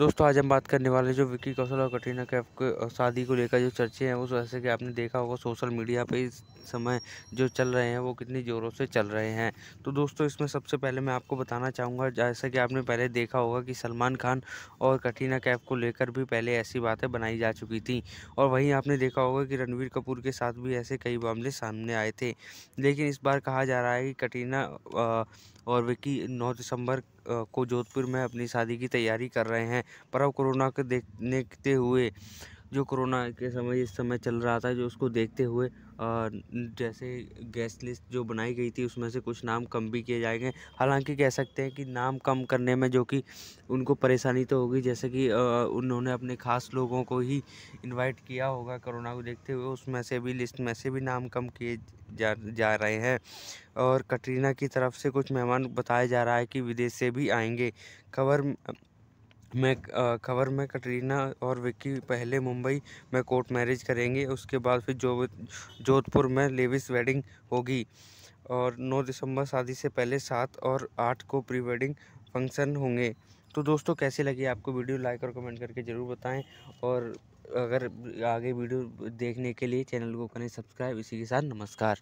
दोस्तों आज हम बात करने वाले जो विक्की कौशल और कटरीना कैफ के शादी को लेकर जो चर्चे हैं उस वजह से कि आपने देखा होगा सोशल मीडिया पे इस समय जो चल रहे हैं वो कितनी ज़ोरों से चल रहे हैं तो दोस्तों इसमें सबसे पहले मैं आपको बताना चाहूँगा जैसा कि आपने पहले देखा होगा कि सलमान खान और कटरीना कैफ को लेकर भी पहले ऐसी बातें बनाई जा चुकी थी और वहीं आपने देखा होगा कि रणवीर कपूर के साथ भी ऐसे कई मामले सामने आए थे लेकिन इस बार कहा जा रहा है कि कटरीना और विक्की नौ दिसंबर को जोधपुर में अपनी शादी की तैयारी कर रहे हैं पर अब कोरोना को देखते हुए जो कोरोना के समय इस समय चल रहा था जो उसको देखते हुए जैसे गेस्ट लिस्ट जो बनाई गई थी उसमें से कुछ नाम कम भी किए जाएंगे हालांकि कह सकते हैं कि नाम कम करने में जो कि उनको परेशानी तो होगी जैसे कि उन्होंने अपने खास लोगों को ही इनवाइट किया होगा कोरोना को देखते हुए उसमें से भी लिस्ट में से भी नाम कम किए जा जा रहे हैं और कटरीना की तरफ से कुछ मेहमान बताया जा रहा है कि विदेश से भी आएंगे खबर में खबर में कटरीना और विक्की पहले मुंबई में कोर्ट मैरिज करेंगे उसके बाद फिर जो जोधपुर में लेविस वेडिंग होगी और 9 दिसंबर शादी से पहले सात और आठ को प्री वेडिंग फंक्शन होंगे तो दोस्तों कैसे लगी आपको वीडियो लाइक और कमेंट करके ज़रूर बताएं और अगर आगे वीडियो देखने के लिए चैनल को करें सब्सक्राइब इसी के साथ नमस्कार